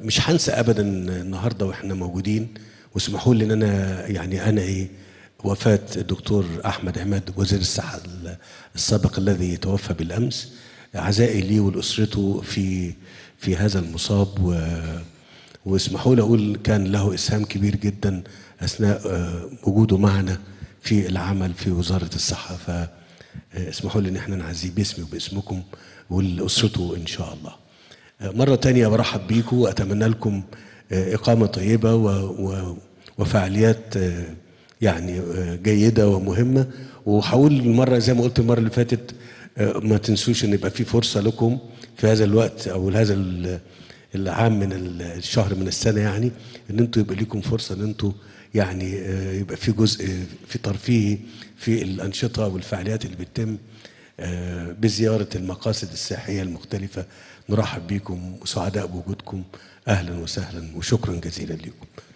مش هنسى ابدا النهارده واحنا موجودين واسمحوا لي ان انا يعني ايه وفاه الدكتور احمد عماد وزير الصحه السابق الذي توفى بالامس عزائي لي ولاسرته في في هذا المصاب و واسمحوا لي اقول كان له اسهام كبير جدا اثناء آه، وجوده معنا في العمل في وزاره الصحه ف اسمحوا لي ان احنا نعزيه باسمي وباسمكم ولاسرته ان شاء الله مرة تانية برحب بيكم وأتمنى لكم آه، إقامة طيبة وفعاليات آه، يعني آه، جيدة ومهمة وهقول المرة زي ما قلت المرة اللي فاتت ما تنسوش ان يبقى في فرصه لكم في هذا الوقت او هذا العام من الشهر من السنه يعني ان انتوا يبقى لكم فرصه ان انتوا يعني يبقى في جزء في ترفيهي في الانشطه والفعاليات اللي بتتم آه، بزيارة المقاصد السياحية المختلفة نرحب بكم وسعداء بوجودكم أهلا وسهلا وشكرا جزيلا لكم